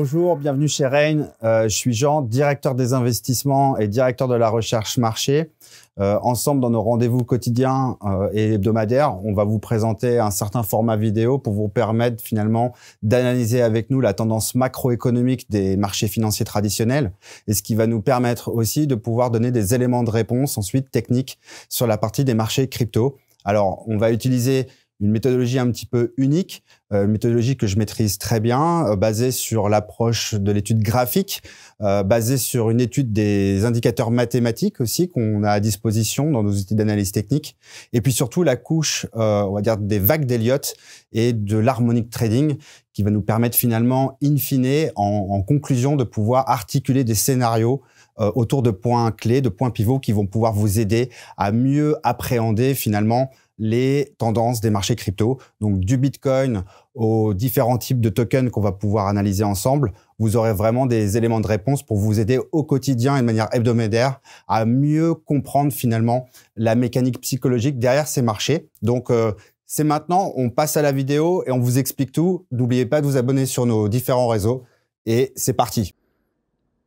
Bonjour, bienvenue chez Rain. Euh, je suis Jean, directeur des investissements et directeur de la recherche marché. Euh, ensemble, dans nos rendez-vous quotidiens euh, et hebdomadaires, on va vous présenter un certain format vidéo pour vous permettre finalement d'analyser avec nous la tendance macroéconomique des marchés financiers traditionnels et ce qui va nous permettre aussi de pouvoir donner des éléments de réponse ensuite techniques sur la partie des marchés crypto. Alors, on va utiliser une méthodologie un petit peu unique, euh, une méthodologie que je maîtrise très bien, euh, basée sur l'approche de l'étude graphique, euh, basée sur une étude des indicateurs mathématiques aussi qu'on a à disposition dans nos outils d'analyse technique, et puis surtout la couche, on va dire, des vagues d'Elliott et de l'harmonic trading qui va nous permettre finalement, in fine, en, en conclusion, de pouvoir articuler des scénarios autour de points clés, de points pivots qui vont pouvoir vous aider à mieux appréhender finalement les tendances des marchés crypto. Donc du Bitcoin aux différents types de tokens qu'on va pouvoir analyser ensemble, vous aurez vraiment des éléments de réponse pour vous aider au quotidien et de manière hebdomadaire à mieux comprendre finalement la mécanique psychologique derrière ces marchés. Donc euh, c'est maintenant, on passe à la vidéo et on vous explique tout. N'oubliez pas de vous abonner sur nos différents réseaux et c'est parti.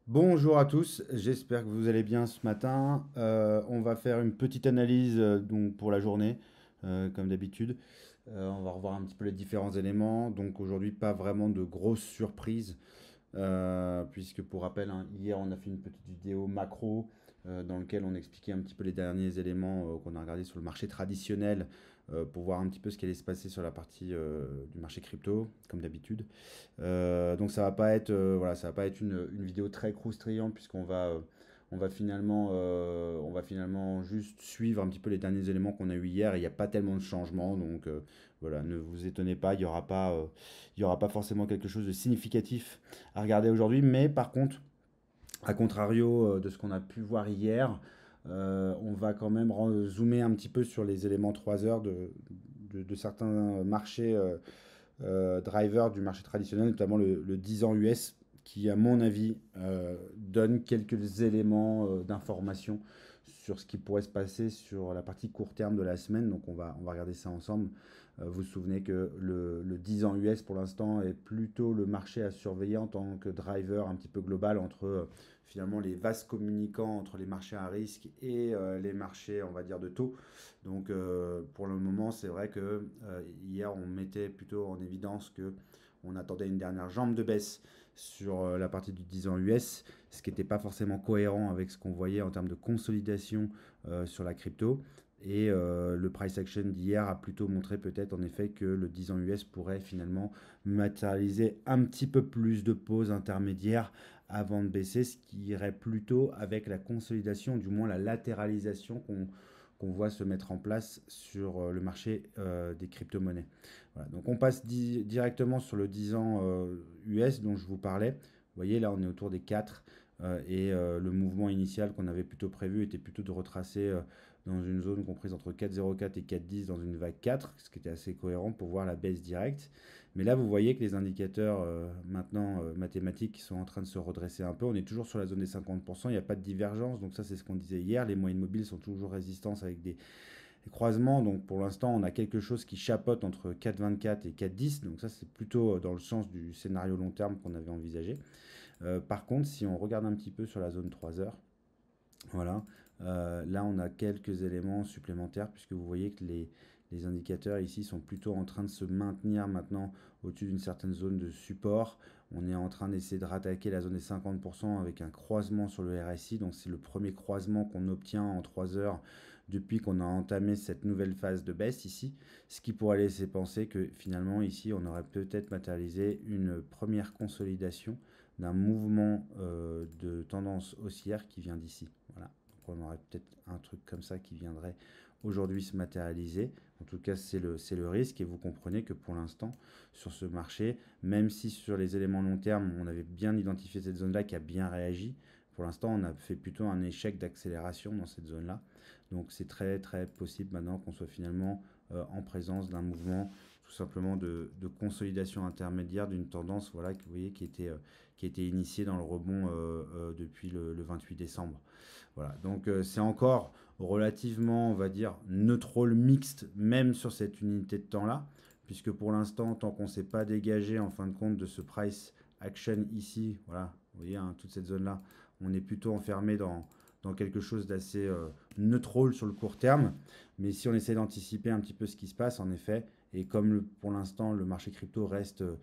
Bonjour à tous, j'espère que vous allez bien ce matin. Euh, on va faire une petite analyse euh, pour la journée euh, comme d'habitude. Euh, on va revoir un petit peu les différents éléments. Donc aujourd'hui, pas vraiment de grosses surprises. Euh, puisque pour rappel, hein, hier on a fait une petite vidéo macro dans laquelle on expliquait un petit peu les derniers éléments qu'on a regardés sur le marché traditionnel pour voir un petit peu ce qui allait se passer sur la partie du marché crypto, comme d'habitude. donc ça va pas être, voilà, ça va pas être une, une vidéo très croustillante puisqu'on va on va finalement, euh, on va finalement juste suivre un petit peu les derniers éléments qu'on a eu hier. Il n'y a pas tellement de changements, donc euh, voilà, ne vous étonnez pas, il n'y aura pas, euh, il y aura pas forcément quelque chose de significatif à regarder aujourd'hui. Mais par contre, à contrario de ce qu'on a pu voir hier, on va quand même zoomer un petit peu sur les éléments 3 heures de, de, certains marchés drivers du marché traditionnel, notamment le, le 10 ans US qui, à mon avis, euh, donne quelques éléments euh, d'information sur ce qui pourrait se passer sur la partie court terme de la semaine. Donc on va, on va regarder ça ensemble. Euh, vous vous souvenez que le, le 10 ans US pour l'instant est plutôt le marché à surveiller en tant que driver un petit peu global entre finalement les vases communicants entre les marchés à risque et les marchés, on va dire, de taux. Donc pour le moment, c'est vrai que hier, on mettait plutôt en évidence que on attendait une dernière jambe de baisse sur euh, la partie du 10 ans US, ce qui n'était pas forcément cohérent avec ce qu'on voyait en termes de consolidation euh, sur la crypto. Et euh, le price action d'hier a plutôt montré peut-être en effet que le 10 ans US pourrait finalement matérialiser un petit peu plus de pause intermédiaires avant de baisser, ce qui irait plutôt avec la consolidation, du moins la latéralisation qu'on qu'on voit se mettre en place sur euh, le marché euh, des crypto-monnaies. Donc on passe directement sur le 10 ans US euh, dont je vous parlais. Vous voyez là on est autour des 4 et le mouvement initial qu'on avait plutôt prévu était plutôt de retracer dans une zone comprise entre 4,04 et 4,10 dans une vague 4, ce qui était assez cohérent pour voir la baisse directe. Mais là, vous voyez que les indicateurs euh, maintenant euh, mathématiques sont en train de se redresser un peu. On est toujours sur la zone des 50%, il n'y a pas de divergence. Donc ça, c'est ce qu'on disait hier. Les moyennes mobiles sont toujours résistantes avec des, croisements. Donc pour l'instant, on a quelque chose qui chapote entre 4,24 et 4,10. Donc ça, c'est plutôt euh, dans le sens du scénario long terme qu'on avait envisagé. par contre, si on regarde un petit peu sur la zone 3 heures, voilà, là on a quelques éléments supplémentaires puisque vous voyez que les, les indicateurs ici sont plutôt en train de se maintenir maintenant au-dessus d'une certaine zone de support. On est en train d'essayer de rattaquer la zone des 50% avec un croisement sur le RSI. Donc c'est le premier croisement qu'on obtient en 3 heures depuis qu'on a entamé cette nouvelle phase de baisse ici. Ce qui pourrait laisser penser que finalement ici on aurait peut-être matérialisé une première consolidation d'un mouvement euh, de tendance haussière qui vient d'ici. Voilà. on aurait peut-être un truc comme ça qui viendrait aujourd'hui se matérialiser. En tout cas, c'est le, le risque et vous comprenez que pour l'instant, sur ce marché, même si sur les éléments long terme, on avait bien identifié cette zone-là qui a bien réagi, pour l'instant, on a fait plutôt un échec d'accélération dans cette zone-là. Donc c'est très très possible maintenant qu'on soit finalement euh, en présence d'un mouvement tout simplement de, consolidation intermédiaire d'une tendance voilà que vous voyez qui était euh, qui était initiée dans le rebond euh, depuis le, le, 28 décembre. Voilà donc c'est encore relativement, on va dire, ou mixte, même sur cette unité de temps-là, puisque pour l'instant, tant qu'on ne s'est pas dégagé, en fin de compte, de ce price action ici, voilà, vous voyez, hein, toute cette zone-là, on est plutôt enfermé dans, quelque chose d'assez euh, neutre sur le court terme. Mais si on essaie d'anticiper un petit peu ce qui se passe, en effet, et comme pour l'instant, le marché crypto reste... Euh,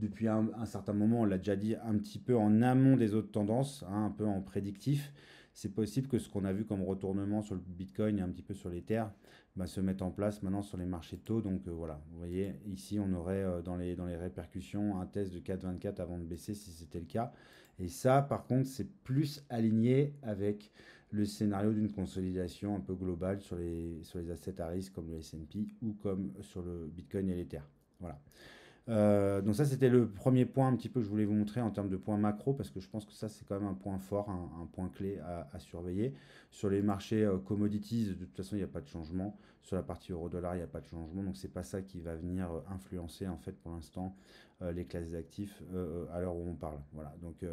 depuis un, certain moment, on l'a déjà dit, un petit peu en amont des autres tendances, hein, un peu en prédictif c'est possible que ce qu'on a vu comme retournement sur le Bitcoin et un petit peu sur l'Ether bah, se mette en place maintenant sur les marchés taux. Donc euh, voilà, vous voyez, ici on aurait euh, dans, les, dans les répercussions un test de 4,24 avant de baisser si c'était le cas. Et ça, par contre, c'est plus aligné avec le scénario d'une consolidation un peu globale sur les, sur les assets à risque comme le SP ou comme sur le Bitcoin et l'Ether. Voilà. Euh, donc ça, c'était le premier point un petit peu que je voulais vous montrer en termes de points macro, parce que je pense que ça, c'est quand même un point fort, un, point clé à, surveiller. Sur les marchés euh, commodities, de toute façon, il n'y a pas de changement. Sur la partie euro-dollar, il n'y a pas de changement. Donc ce n'est pas ça qui va venir euh, influencer, en fait, pour l'instant, les classes d'actifs à l'heure où on parle. Voilà, donc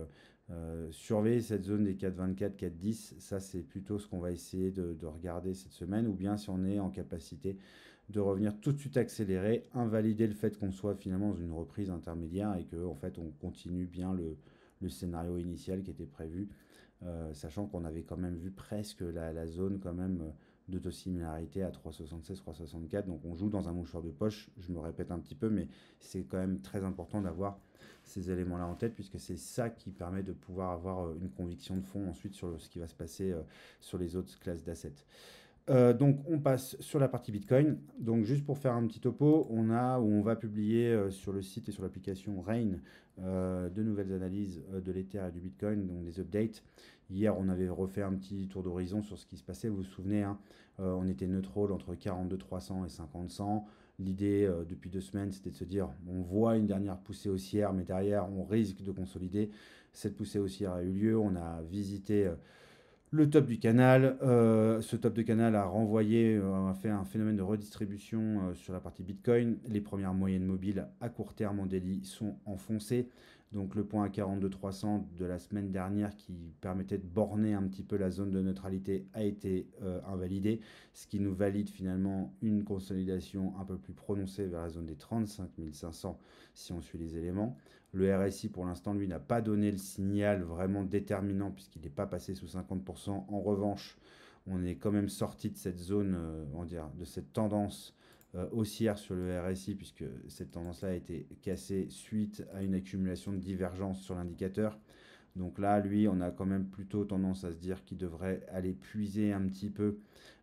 surveiller cette zone des 4,24, 4,10, ça, c'est plutôt ce qu'on va essayer de regarder cette semaine, ou bien si on est en capacité de revenir tout de suite accélérer, invalider le fait qu'on soit finalement dans une reprise intermédiaire et que en fait on continue bien le, scénario initial qui était prévu, euh, sachant qu'on avait quand même vu presque la, la zone quand même euh, d'autosimilarité à 3,76, 3,64. Donc on joue dans un mouchoir de poche, je me répète un petit peu, mais c'est quand même très important d'avoir ces éléments-là en tête, puisque c'est ça qui permet de pouvoir avoir euh, une conviction de fond ensuite sur ce qui va se passer sur les autres classes d'assets. Euh, donc on passe sur la partie Bitcoin. Donc juste pour faire un petit topo, on a ou on va publier euh, sur le site et sur l'application Rain euh, de nouvelles analyses de l'Ether et du Bitcoin, donc des updates. Hier on avait refait un petit tour d'horizon sur ce qui se passait, vous vous souvenez, hein, on était neutre entre 42 300 et 50 100. L'idée depuis deux semaines c'était de se dire on voit une dernière poussée haussière mais derrière on risque de consolider. Cette poussée haussière a eu lieu, on a visité... Le top du canal, euh, ce top de canal a renvoyé, euh, a fait un phénomène de redistribution euh, sur la partie Bitcoin. Les premières moyennes mobiles à court terme en délit sont enfoncées. Donc le point à 42,300 de la semaine dernière qui permettait de borner un petit peu la zone de neutralité a été invalidé, ce qui nous valide finalement une consolidation un peu plus prononcée vers la zone des 35 500 si on suit les éléments. Le RSI, pour l'instant, lui, n'a pas donné le signal vraiment déterminant puisqu'il n'est pas passé sous 50%. En revanche, on est quand même sorti de cette zone, euh, on dire, de cette tendance euh, haussière sur le RSI puisque cette tendance-là a été cassée suite à une accumulation de divergences sur l'indicateur. Donc là, lui, on a quand même plutôt tendance à se dire qu'il devrait aller puiser un petit peu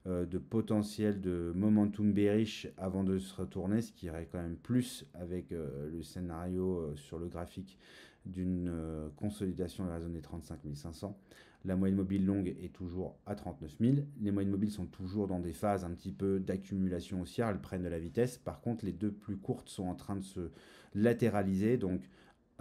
euh, de potentiel de momentum bearish avant de se retourner, ce qui irait quand même plus avec euh, le scénario euh, sur le graphique d'une consolidation de la zone des 35 500. La moyenne mobile longue est toujours à 39 000. Les moyennes mobiles sont toujours dans des phases un petit peu d'accumulation haussière, elles prennent de la vitesse. Par contre, les deux plus courtes sont en train de se latéraliser, donc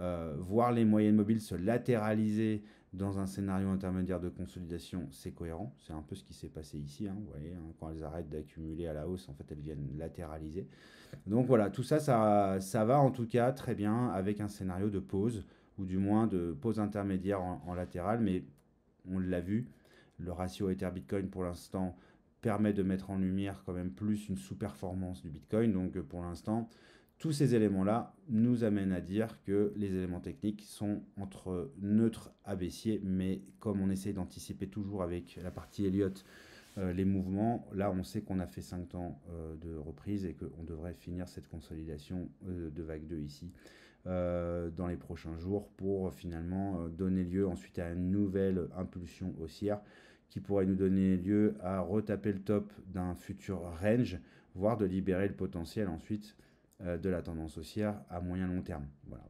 euh, voir les moyennes mobiles se latéraliser dans un scénario intermédiaire de consolidation, c'est cohérent. C'est un peu ce qui s'est passé ici. Hein, vous voyez, hein, quand elles arrêtent d'accumuler à la hausse, en fait, elles viennent latéraliser. Donc voilà, tout ça, ça, ça va en tout cas très bien avec un scénario de pause, ou du moins de pause intermédiaire en latéral. Mais on l'a vu, le ratio Ether-Bitcoin pour l'instant permet de mettre en lumière quand même plus une sous-performance du Bitcoin. Donc euh, pour l'instant, tous ces éléments-là nous amènent à dire que les éléments techniques sont entre neutres à baissier, mais comme on essaie d'anticiper toujours avec la partie Elliott euh, les mouvements, là on sait qu'on a fait 5 temps euh, de reprise et qu'on devrait finir cette consolidation euh, de vague 2 ici dans les prochains jours pour finalement donner lieu ensuite à une nouvelle impulsion haussière qui pourrait nous donner lieu à retaper le top d'un futur range, voire de libérer le potentiel ensuite euh, de la tendance haussière à moyen long terme. Voilà.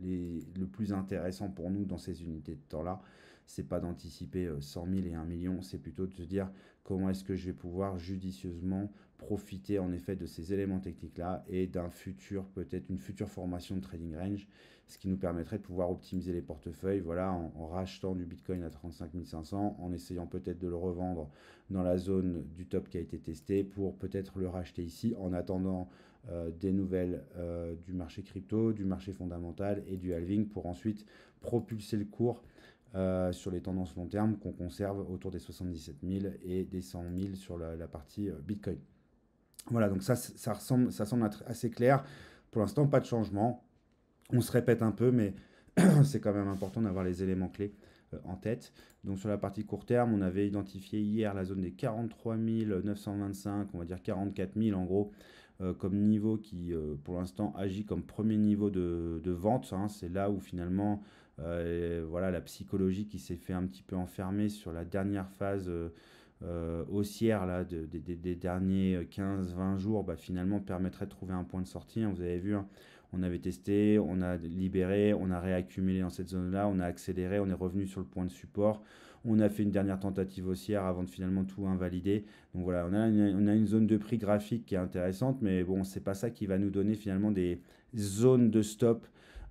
les, le plus intéressant pour nous dans ces unités de temps-là, c'est pas d'anticiper 100 euh, 000 et 1 million, c'est plutôt de se dire comment est-ce que je vais pouvoir judicieusement profiter en effet de ces éléments techniques-là et d'un futur, peut-être une future formation de trading range, ce qui nous permettrait de pouvoir optimiser les portefeuilles, voilà, en, rachetant du Bitcoin à 35 500, en essayant peut-être de le revendre dans la zone du top qui a été testé pour peut-être le racheter ici en attendant euh, des nouvelles euh, du marché crypto, du marché fondamental et du halving pour ensuite propulser le cours euh, sur les tendances long terme qu'on conserve autour des 77 000 et des 100 000 sur la partie Bitcoin. Voilà, donc ça, ça, ressemble, ça semble être assez clair. Pour l'instant, pas de changement. On se répète un peu, mais c'est quand même important d'avoir les éléments clés euh, en tête. Donc sur la partie court terme, on avait identifié hier la zone des 43 925, on va dire 44 000 en gros, euh, comme niveau qui euh, pour l'instant agit comme premier niveau de, vente. Hein. C'est là où finalement voilà, la psychologie qui s'est fait un petit peu enfermer sur la dernière phase. Euh, haussière là, des derniers 15-20 jours bah, finalement permettrait de trouver un point de sortie. Hein. Vous avez vu, hein. on avait testé, on a libéré, on a réaccumulé dans cette zone-là, on a accéléré, on est revenu sur le point de support. On a fait une dernière tentative haussière avant de finalement tout invalider. Donc voilà, on a on a une zone de prix graphique qui est intéressante, mais bon, c'est pas ça qui va nous donner finalement des zones de stop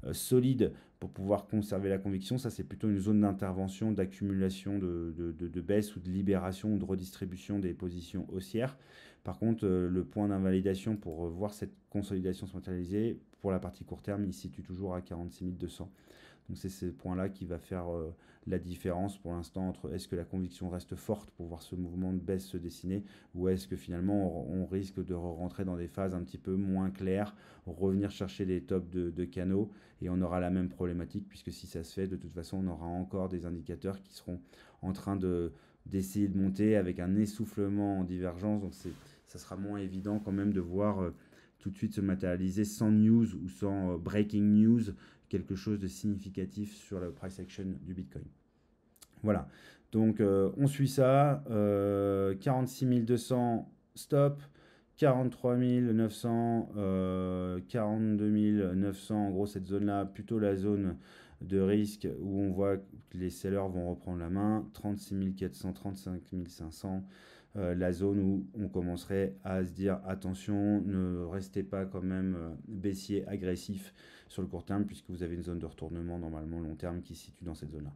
euh, solide pour pouvoir conserver la conviction. Ça, c'est plutôt une zone d'intervention, d'accumulation, de, baisse ou de libération ou de redistribution des positions haussières. Par contre, euh, le point d'invalidation pour voir cette consolidation se matérialiser, pour la partie court terme, il se situe toujours à 46 200. Donc c'est ce point-là qui va faire euh, la différence pour l'instant entre est-ce que la conviction reste forte pour voir ce mouvement de baisse se dessiner ou est-ce que finalement on, risque de rentrer dans des phases un petit peu moins claires, revenir chercher les tops de, canaux et on aura la même problématique puisque si ça se fait de toute façon on aura encore des indicateurs qui seront en train de d'essayer de monter avec un essoufflement en divergence. Donc ça sera moins évident quand même de voir euh, tout de suite se matérialiser sans news ou sans euh, breaking news quelque chose de significatif sur le price action du Bitcoin. Voilà, donc euh, on suit ça, 46 euh, 200 stop, 43 900, 42 900, en gros cette zone-là, plutôt la zone de risque où on voit que les sellers vont reprendre la main, 36 400, 35 500, la zone où on commencerait à se dire attention, ne restez pas quand même euh, baissier agressif sur le court terme, puisque vous avez une zone de retournement normalement long terme qui se situe dans cette zone-là.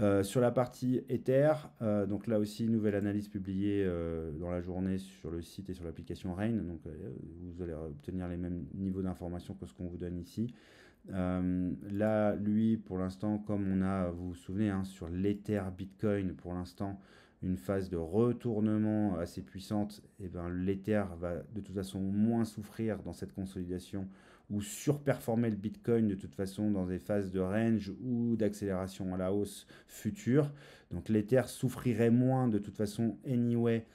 Euh, sur la partie Ether, euh, donc là aussi, nouvelle analyse publiée euh, dans la journée sur le site et sur l'application Rain. Donc vous allez obtenir les mêmes niveaux d'informations que ce qu'on vous donne ici. là, lui, pour l'instant, comme on a, vous vous souvenez, hein, sur l'Ether Bitcoin, pour l'instant, une phase de retournement assez puissante, et eh ben, l'Ether va de toute façon moins souffrir dans cette consolidation ou surperformer le Bitcoin de toute façon dans des phases de range ou d'accélération à la hausse future. Donc l'Ether souffrirait moins de toute façon anyway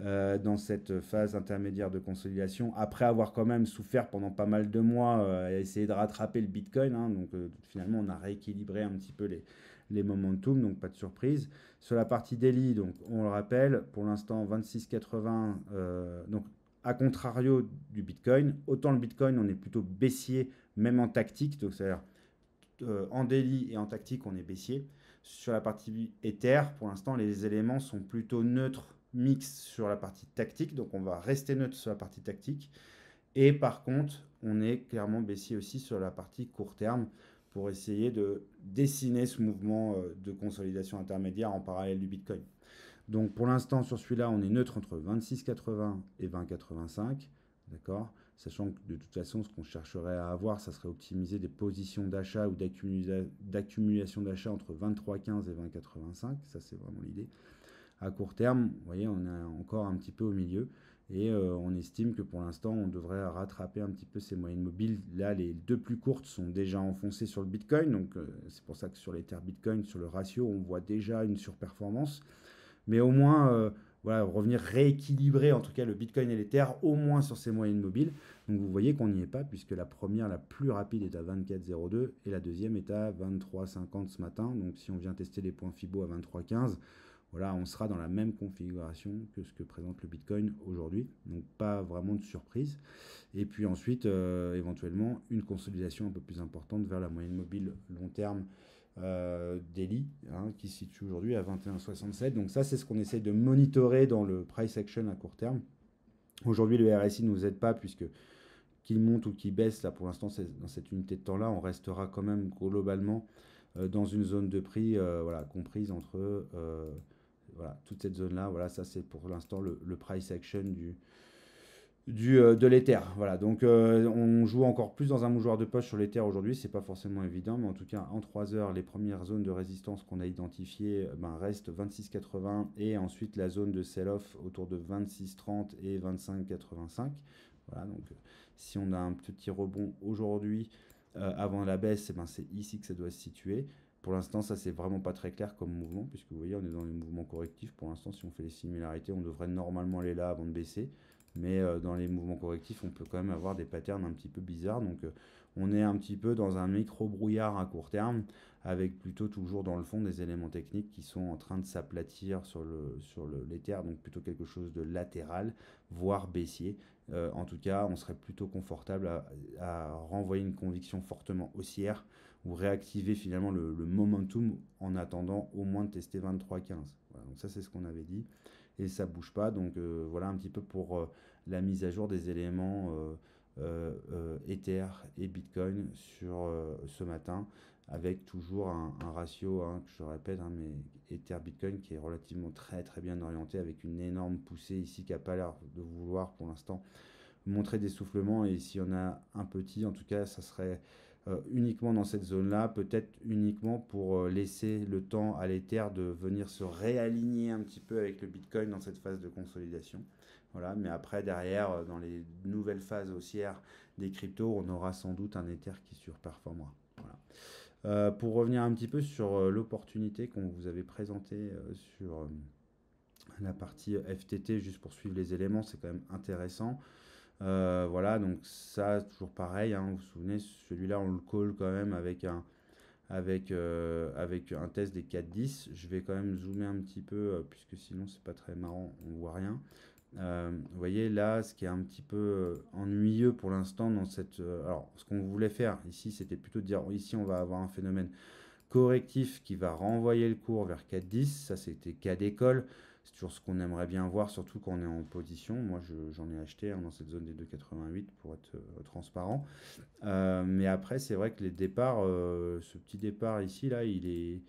euh, dans cette phase intermédiaire de consolidation, après avoir quand même souffert pendant pas mal de mois à euh, essayer de rattraper le Bitcoin. Hein. donc euh, finalement, on a rééquilibré un petit peu les, les momentum, donc pas de surprise. Sur la partie daily, donc on le rappelle, pour l'instant 26,80, donc a contrario du Bitcoin, autant le Bitcoin, on est plutôt baissier, même en tactique, donc c'est-à-dire euh, en délit et en tactique, on est baissier. Sur la partie Ether, pour l'instant, les éléments sont plutôt neutres, mix sur la partie tactique, donc on va rester neutre sur la partie tactique. Et par contre, on est clairement baissier aussi sur la partie court terme pour essayer de dessiner ce mouvement euh, de consolidation intermédiaire en parallèle du Bitcoin. Donc pour l'instant, sur celui-là, on est neutre entre 26,80 et 20,85. D'accord Sachant que de toute façon, ce qu'on chercherait à avoir, ça serait optimiser des positions d'achat ou d'accumulation d'achat entre 23,15 et 20,85. Ça, c'est vraiment l'idée. À court terme, vous voyez, on est encore un petit peu au milieu. Et euh, on estime que pour l'instant, on devrait rattraper un petit peu ces moyennes mobiles. Là, les deux plus courtes sont déjà enfoncées sur le Bitcoin. Donc, euh, c'est pour ça que sur les terres Bitcoin, sur le ratio, on voit déjà une surperformance mais au moins euh, voilà, revenir rééquilibrer en tout cas le Bitcoin et l'Ether, au moins sur ses moyennes mobiles. Donc vous voyez qu'on n'y est pas, puisque la première, la plus rapide, est à 24,02 et la deuxième est à 23,50 ce matin. Donc si on vient tester les points FIBO à 23,15, voilà, on sera dans la même configuration que ce que présente le Bitcoin aujourd'hui. Donc pas vraiment de surprise. Et puis ensuite, euh, éventuellement, une consolidation un peu plus importante vers la moyenne mobile long terme euh, hein, qui se situe aujourd'hui à 21,67. Donc ça, c'est ce qu'on essaie de monitorer dans le price action à court terme. Aujourd'hui, le RSI ne nous aide pas puisque qu'il monte ou qu'il baisse, là pour l'instant, dans cette unité de temps-là, on restera quand même globalement euh, dans une zone de prix euh, voilà, comprise entre euh, voilà, toute cette zone-là. Voilà, ça c'est pour l'instant le, price action du, du, euh, de l'éther. Voilà, donc euh, on joue encore plus dans un mouchoir de poche sur l'éther aujourd'hui, c'est pas forcément évident, mais en tout cas en 3 heures, les premières zones de résistance qu'on a identifiées euh, ben, restent 26,80 et ensuite la zone de sell-off autour de 26,30 et 25,85. Voilà, donc si on a un petit rebond aujourd'hui avant la baisse, eh ben, c'est ici que ça doit se situer. Pour l'instant, ça c'est vraiment pas très clair comme mouvement, puisque vous voyez, on est dans les mouvements correctifs. Pour l'instant, si on fait les similarités, on devrait normalement aller là avant de baisser. Mais euh, dans les mouvements correctifs, on peut quand même avoir des patterns un petit peu bizarres. Donc euh, on est un petit peu dans un micro-brouillard à court terme, avec plutôt toujours dans le fond des éléments techniques qui sont en train de s'aplatir sur, le, sur le, donc plutôt quelque chose de latéral, voire baissier. Euh, en tout cas, on serait plutôt confortable à, renvoyer une conviction fortement haussière ou réactiver finalement le, momentum en attendant au moins de tester 23 Voilà, donc ça c'est ce qu'on avait dit et ça bouge pas. Donc euh, voilà un petit peu pour euh, la mise à jour des éléments euh, Ether et Bitcoin sur ce matin avec toujours un, ratio hein, que je répète hein, mais Ether Bitcoin qui est relativement très très bien orienté avec une énorme poussée ici qui n'a pas l'air de vouloir pour l'instant montrer d'essoufflement. et s'il y en a un petit en tout cas ça serait euh, uniquement dans cette zone-là, peut-être uniquement pour euh, laisser le temps à l'Ether de venir se réaligner un petit peu avec le Bitcoin dans cette phase de consolidation. Voilà, mais après, derrière, euh, dans les nouvelles phases haussières des cryptos, on aura sans doute un Ether qui surperformera. Voilà. pour revenir un petit peu sur l'opportunité qu'on vous avait présentée sur la partie FTT, juste pour suivre les éléments, c'est quand même intéressant. Euh, voilà, donc ça, toujours pareil. Hein, vous vous souvenez, celui-là, on le colle quand même avec un, avec, euh, avec un test des 4-10. Je vais quand même zoomer un petit peu, euh, puisque sinon, c'est pas très marrant, on voit rien. vous voyez là, ce qui est un petit peu ennuyeux pour l'instant dans cette... alors, ce qu'on voulait faire ici, c'était plutôt de dire, ici, on va avoir un phénomène correctif qui va renvoyer le cours vers 4-10. Ça, c'était cas d'école c'est toujours ce qu'on aimerait bien voir, surtout quand on est en position. Moi, j'en ai acheté dans cette zone des 2,88 pour être euh, transparent. Euh, mais après, c'est vrai que les départs, euh, ce petit départ ici, là, il est.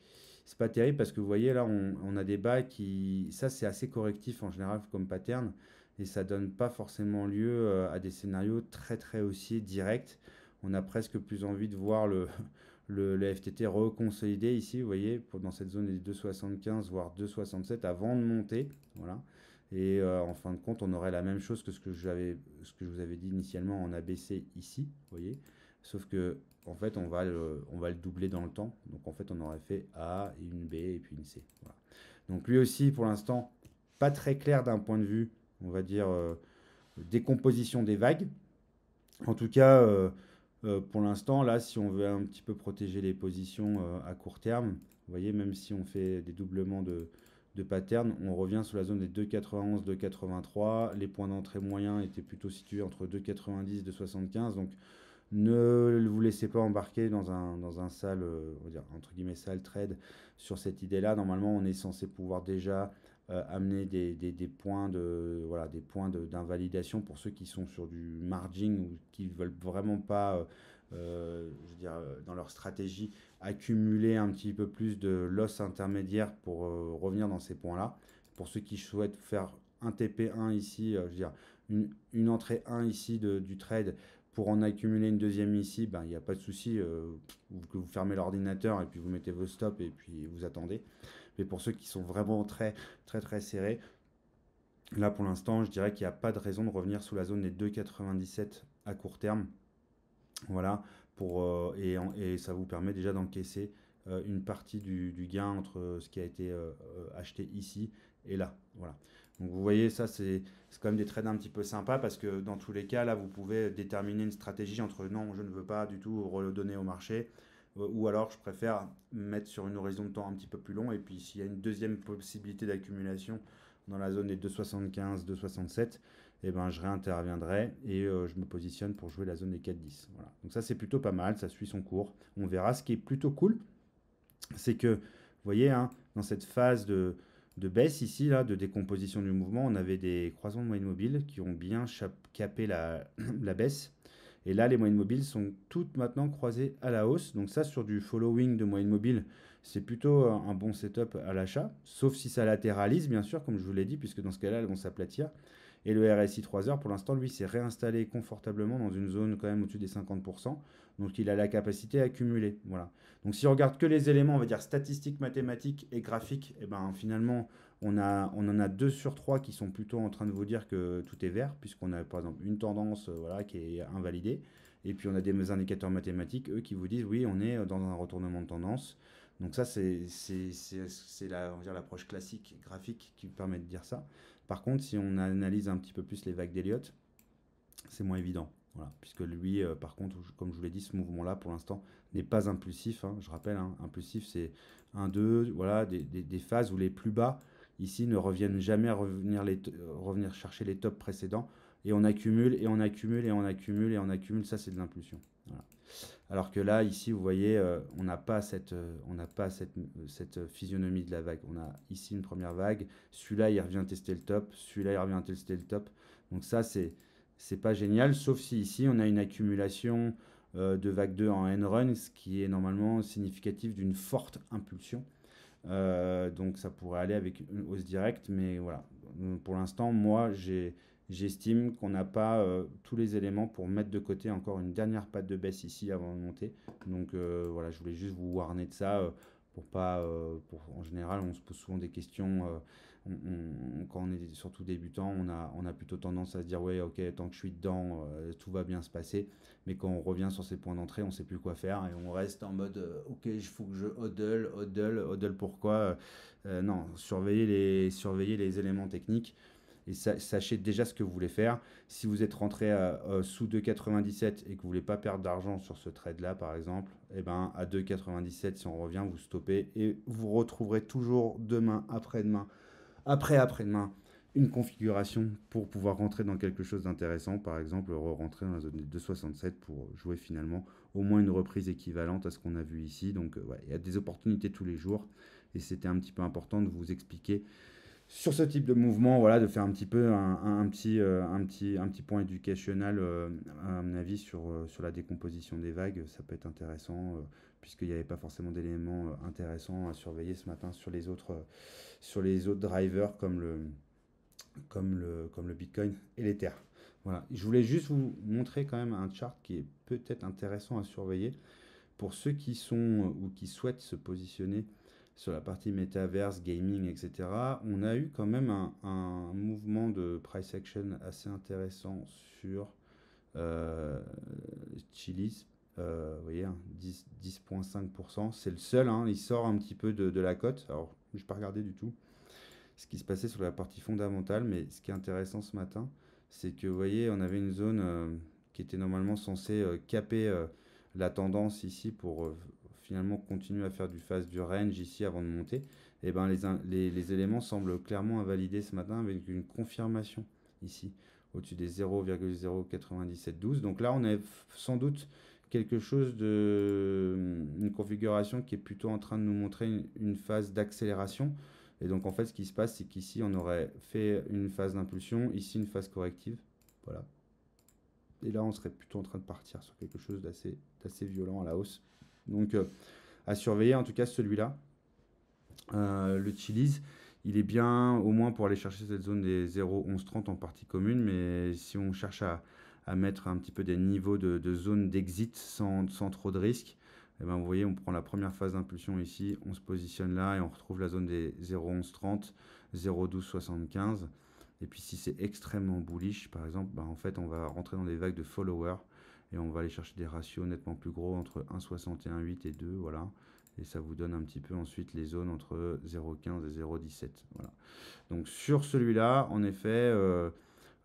C'est pas terrible parce que vous voyez là, on, a des bas qui. Ça, c'est assez correctif en général comme pattern et ça donne pas forcément lieu à des scénarios très très haussiers directs. On a presque plus envie de voir le le, FTT reconsolidé ici, vous voyez, dans cette zone des 2,75 voire 2,67 avant de monter. Voilà. Et euh, en fin de compte, on aurait la même chose que ce que, ce que je vous avais dit initialement en ABC ici, vous voyez. Sauf que, en fait, on va, le, on va le doubler dans le temps. Donc, en fait, on aurait fait A, une B et puis une C. Donc, lui aussi, pour l'instant, pas très clair d'un point de vue, on va dire, euh, décomposition des vagues. En tout cas, euh, euh, pour l'instant, là, si on veut un petit peu protéger les positions euh, à court terme, vous voyez, même si on fait des doublements de, de pattern, on revient sur la zone des 2,91, 2,83. Les points d'entrée moyens étaient plutôt situés entre 2,90 et 2,75. Donc, ne vous laissez pas embarquer dans un, dans un sale, euh, on va dire, entre guillemets, sale trade sur cette idée-là. Normalement, on est censé pouvoir déjà euh, amener des, points de voilà des points d'invalidation pour ceux qui sont sur du margin ou qui veulent vraiment pas euh, euh, je veux dire, dans leur stratégie accumuler un petit peu plus de loss intermédiaire pour revenir dans ces points là pour ceux qui souhaitent faire un TP1 ici je veux dire une, entrée 1 ici du trade pour en accumuler une deuxième ici, ben, il n'y a pas de souci, euh, que vous fermez l'ordinateur et puis vous mettez vos stops et puis vous attendez. Mais pour ceux qui sont vraiment très très très serrés, là pour l'instant, je dirais qu'il n'y a pas de raison de revenir sous la zone des 2,97 à court terme. Voilà, pour, euh, et, ça vous permet déjà d'encaisser euh, une partie du, du, gain entre ce qui a été acheté ici et là. Voilà. Donc vous voyez, ça c'est quand même des trades un petit peu sympas parce que dans tous les cas, là vous pouvez déterminer une stratégie entre non, je ne veux pas du tout redonner au marché euh, ou alors je préfère mettre sur une horizon de temps un petit peu plus long et puis s'il y a une deuxième possibilité d'accumulation dans la zone des 2,75, 2,67, eh ben, je réinterviendrai et euh, je me positionne pour jouer la zone des 4,10. Voilà. Donc ça c'est plutôt pas mal, ça suit son cours. On verra. Ce qui est plutôt cool, c'est que, vous voyez, hein, dans cette phase de, de baisse ici, là, de décomposition du mouvement. On avait des croisements de moyenne mobile qui ont bien capé la, la, baisse. Et là, les moyennes mobiles sont toutes maintenant croisées à la hausse. Donc ça, sur du following de moyenne mobile, c'est plutôt un bon setup à l'achat. Sauf si ça latéralise, bien sûr, comme je vous l'ai dit, puisque dans ce cas-là, elles vont s'aplatir. Et le RSI 3 heures, pour l'instant, lui, s'est réinstallé confortablement dans une zone quand même au-dessus des 50%. Donc, il a la capacité à cumuler. Voilà. Donc, si on regarde que les éléments, on va dire statistiques, mathématiques et graphiques, et eh ben finalement, on, a, on en a deux sur trois qui sont plutôt en train de vous dire que tout est vert, puisqu'on a par exemple une tendance euh, voilà, qui est invalidée. Et puis, on a des indicateurs mathématiques, eux, qui vous disent oui, on est dans un retournement de tendance. Donc ça, c'est l'approche classique graphique qui permet de dire ça. Par contre, si on analyse un petit peu plus les vagues d'Elliott, c'est moins évident. Voilà, puisque lui, euh, par contre, comme je vous l'ai dit, ce mouvement-là, pour l'instant, n'est pas impulsif. Hein, je rappelle, hein. impulsif, c'est 1, 2, voilà, des, des, phases où les plus bas, ici, ne reviennent jamais à revenir, les euh, revenir chercher les tops précédents. Et on accumule, et on accumule, et on accumule, et on accumule. Ça, c'est de l'impulsion. Alors que là, ici, vous voyez, euh, on n'a pas, cette, euh, on n'a pas cette, euh, cette, physionomie de la vague. On a ici une première vague, celui-là, il revient tester le top, celui-là, il revient tester le top. Donc ça, c'est c'est pas génial, sauf si ici, on a une accumulation de vague 2 en N-run, ce qui est normalement significatif d'une forte impulsion. donc ça pourrait aller avec une hausse directe, mais voilà. Pour l'instant, moi, j'ai J'estime qu'on n'a pas euh, tous les éléments pour mettre de côté encore une dernière patte de baisse ici avant de monter. Donc euh, voilà, je voulais juste vous warner de ça. Euh, pour pas, pour, en général, on se pose souvent des questions. quand on est surtout débutant, on a, on a plutôt tendance à se dire ouais, ok, tant que je suis dedans, tout va bien se passer. Mais quand on revient sur ces points d'entrée, on sait plus quoi faire et on reste en mode ok, il faut que je hodle, hodle, hodle. Pourquoi Non, surveiller les, surveiller les éléments techniques et sachez déjà ce que vous voulez faire. Si vous êtes rentré euh, sous 2,97 et que vous voulez pas perdre d'argent sur ce trade là par exemple, et eh ben à 2,97 si on revient, vous stoppez et vous retrouverez toujours demain, après-demain, après après-demain une configuration pour pouvoir rentrer dans quelque chose d'intéressant, par exemple rentrer dans la zone des 2,67 pour jouer finalement au moins une reprise équivalente à ce qu'on a vu ici. Donc ouais, il y a des opportunités tous les jours et c'était un petit peu important de vous expliquer sur ce type de mouvement, voilà, de faire un petit peu un, petit, euh, un, petit, un petit point éducationnel, euh, à mon avis, sur, euh, sur la décomposition des vagues, ça peut être intéressant, puisqu'il n'y avait pas forcément d'éléments intéressants à surveiller ce matin sur les autres, sur les autres drivers comme le, comme, le, comme le Bitcoin et l'Ether. Voilà. Je voulais juste vous montrer quand même un chart qui est peut-être intéressant à surveiller pour ceux qui sont ou qui souhaitent se positionner sur la partie métaverse, gaming, etc., on a eu quand même un, mouvement de price action assez intéressant sur euh, Chilis. Euh, vous voyez, 10,5%. Hein, c'est le seul, hein, il sort un petit peu de, la cote. Alors, je n'ai pas regardé du tout ce qui se passait sur la partie fondamentale, mais ce qui est intéressant ce matin, c'est que vous voyez, on avait une zone euh, qui était normalement censée caper la tendance ici pour finalement continue à faire du phase du range ici avant de monter, et eh ben les, les, éléments semblent clairement invalidés ce matin avec une confirmation ici au-dessus des 0,09712. Donc là, on a sans doute quelque chose de hmm, une configuration qui est plutôt en train de nous montrer une, une phase d'accélération. Et donc en fait, ce qui se passe, c'est qu'ici, on aurait fait une phase d'impulsion, ici une phase corrective. Voilà. Et là, on serait plutôt en train de partir sur quelque chose d'assez violent à la hausse. Donc euh, à surveiller en tout cas celui-là. Euh, le il est bien au moins pour aller chercher cette zone des 0, 11, en partie commune, mais si on cherche à, mettre un petit peu des niveaux de, de zone d'exit sans, trop de risque, eh ben, vous voyez, on prend la première phase d'impulsion ici, on se positionne là et on retrouve la zone des 0,11,30, 0,12,75. Et puis si c'est extrêmement bullish, par exemple, ben, en fait, on va rentrer dans des vagues de followers et on va aller chercher des ratios nettement plus gros entre 1,61,8 et 2, voilà. Et ça vous donne un petit peu ensuite les zones entre 0,15 et 0,17, voilà. Donc sur celui-là, en effet, euh,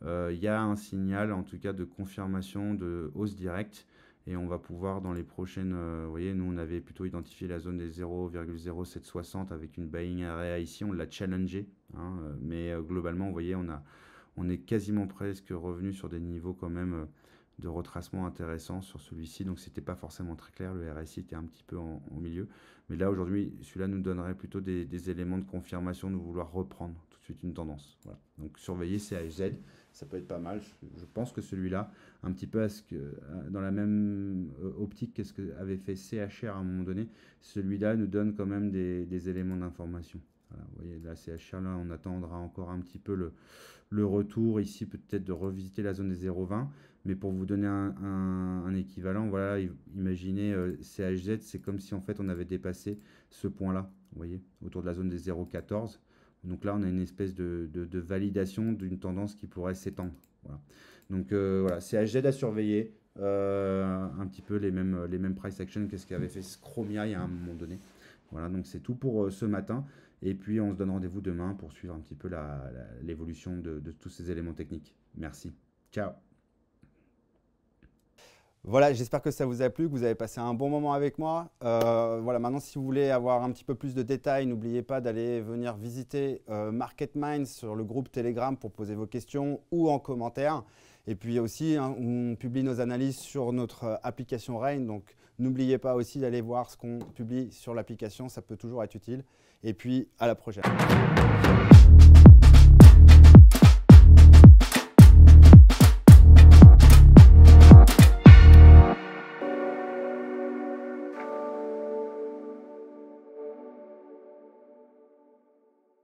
euh, il y a un signal en tout cas de confirmation de hausse directe et on va pouvoir dans les prochaines, euh, vous voyez, nous on avait plutôt identifié la zone des 0,0760 avec une buying area ici, on l'a challengé, hein, mais globalement, vous voyez, on, a, on est quasiment presque revenu sur des niveaux quand même de retracement intéressant sur celui-ci. Donc c'était pas forcément très clair, le RSI était un petit peu en, milieu. Mais là aujourd'hui, celui-là nous donnerait plutôt des, éléments de confirmation de vouloir reprendre tout de suite une tendance. Voilà. Donc surveiller CHZ, ça peut être pas mal. Je, pense que celui-là, un petit peu que, dans la même euh, optique qu'est-ce que avait fait CHR à un moment donné, celui-là nous donne quand même des éléments d'information. Voilà, vous voyez, là, c'est là on attendra encore un petit peu le, retour. Ici, peut-être de revisiter la zone des 0,20. Mais pour vous donner un, équivalent, voilà, imaginez euh, CHZ, c'est comme si en fait on avait dépassé ce point-là, vous voyez, autour de la zone des 0,14. Donc là, on a une espèce de, validation d'une tendance qui pourrait s'étendre. Voilà. Donc euh, voilà, CHZ à surveiller. Euh, un petit peu les mêmes, les mêmes price action qu'est-ce qu'avait fait Scromia il y a un moment donné. Voilà, donc c'est tout pour euh, ce matin. Et puis on se donne rendez-vous demain pour suivre un petit peu l'évolution de, tous ces éléments techniques. Merci. Ciao. Voilà, j'espère que ça vous a plu, que vous avez passé un bon moment avec moi. Euh, voilà, maintenant, si vous voulez avoir un petit peu plus de détails, n'oubliez pas d'aller venir visiter MarketMind euh, Market sur le groupe Telegram pour poser vos questions ou en commentaire. Et puis aussi, hein, on publie nos analyses sur notre euh, application Rain. Donc n'oubliez pas aussi d'aller voir ce qu'on publie sur l'application, ça peut toujours être utile. Et puis à la prochaine.